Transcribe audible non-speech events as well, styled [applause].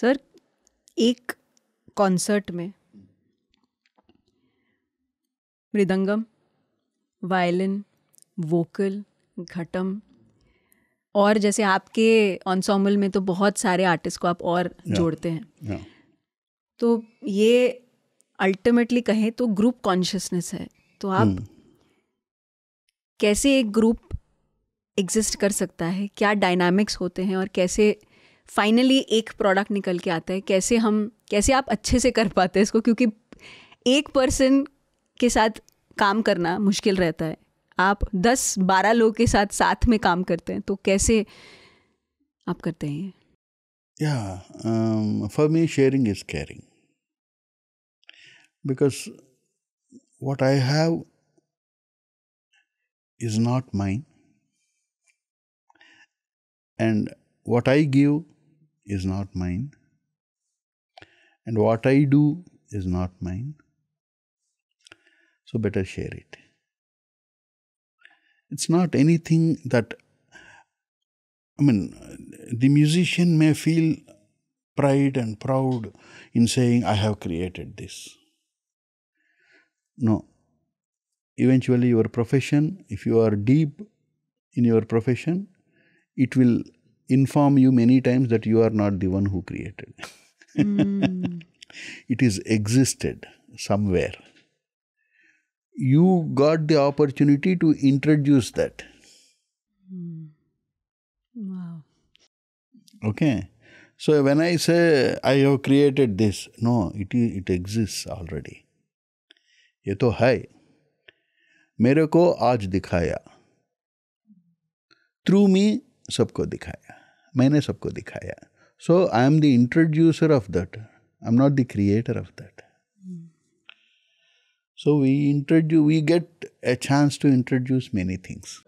Sir एक concert में mridangam violin vocal घटम और जैसे आपके ऑनसॉम्बल में तो बहुत सारे आर्टिस्ट को आप और yeah. जोड़ते हैं yeah. तो ये अल्टीमेटली कहें तो ग्रुप कॉन्शियसनेस है तो आप hmm. कैसे एक ग्रुप एग्जिस्ट कर सकता है क्या डायनामिक्स होते हैं और कैसे फाइनली एक प्रोडक्ट निकल के आता है कैसे हम कैसे आप अच्छे से कर पाते हैं इसको क्योंकि एक पर्सन के साथ काम करना मुश्किल रहता है आप दस बारह लोग के साथ साथ में काम करते हैं तो कैसे आप करते हैं या for me sharing is caring because what I have is not mind and what I give is not mine, and what I do is not mine. So, better share it. It's not anything that, I mean, the musician may feel pride and proud in saying, I have created this. No. Eventually, your profession, if you are deep in your profession, it will inform you many times that you are not the one who created. mm. [laughs] It is existed somewhere. You got the opportunity to introduce that. Mm. Wow. Okay. So when I say I have created this, no, it is it exists already. ये तो है मेरे को आज दिखाया through मी सबको दिखाया मैंने सबको दिखाया so I am the introducer of that I am not the creator of that So we introduce, we get a chance to introduce many things.